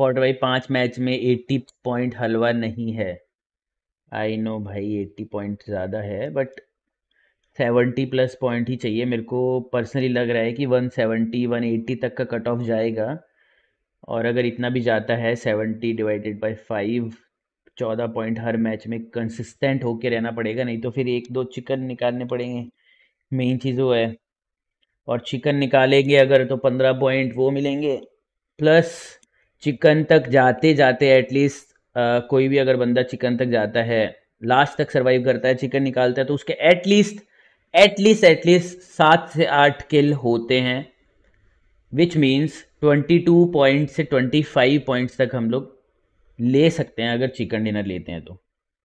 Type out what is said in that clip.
और भाई पांच मैच में एट्टी पॉइंट हलवा नहीं है आई नो भाई एट्टी पॉइंट ज़्यादा है बट सेवेंटी प्लस पॉइंट ही चाहिए मेरे को पर्सनली लग रहा है कि वन सेवेंटी वन एट्टी तक का कट ऑफ जाएगा और अगर इतना भी जाता है सेवेंटी डिवाइडेड बाई फाइव चौदह पॉइंट हर मैच में कंसिस्टेंट होके रहना पड़ेगा नहीं तो फिर एक दो चिकन निकालने पड़ेंगे मेन चीज़ वो है और चिकन निकालेंगे अगर तो पंद्रह पॉइंट वो मिलेंगे प्लस चिकन तक जाते जाते एटलीस्ट कोई भी अगर बंदा चिकन तक जाता है लास्ट तक सर्वाइव करता है चिकन निकालता है तो उसके एटलीस्ट एटलीस्ट एटलीस्ट सात से आठ किल होते हैं which means twenty two point से ट्वेंटी फाइव पॉइंट्स तक हम लोग ले सकते हैं अगर चिकन डिनर लेते हैं तो